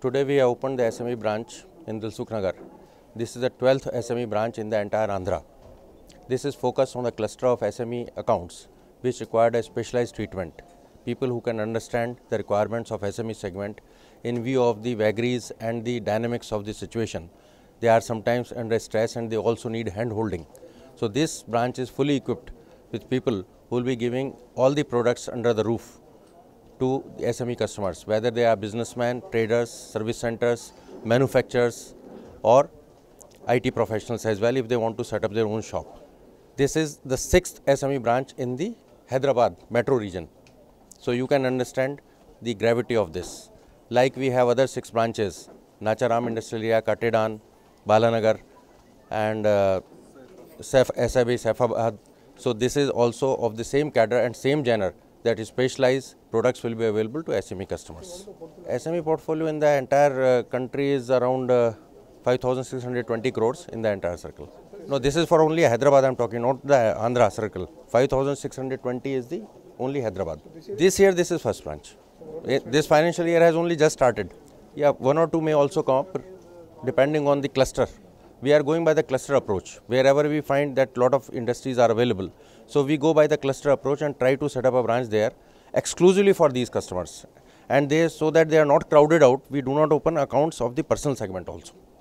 Today we have opened the SME branch in Dilsuknagar. This is the 12th SME branch in the entire Andhra. This is focused on the cluster of SME accounts which required a specialized treatment. People who can understand the requirements of SME segment in view of the vagaries and the dynamics of the situation they are sometimes under stress and they also need hand holding. So this branch is fully equipped with people who will be giving all the products under the roof to the SME customers, whether they are businessmen, traders, service centers, manufacturers or IT professionals as well if they want to set up their own shop. This is the sixth SME branch in the Hyderabad metro region. So you can understand the gravity of this. Like we have other six branches, Nacharam Industrial Area, Katedan, Balanagar and uh, SIB Saifabad. So this is also of the same cadre and same genre that is specialized products will be available to SME customers. SME portfolio in the entire uh, country is around uh, 5,620 crores in the entire circle. No, this is for only Hyderabad I am talking, not the Andhra circle. 5,620 is the only Hyderabad. This year this is first branch. This financial year has only just started. Yeah, one or two may also come up depending on the cluster. We are going by the cluster approach. Wherever we find that lot of industries are available, so we go by the cluster approach and try to set up a branch there exclusively for these customers. And they so that they are not crowded out, we do not open accounts of the personal segment also.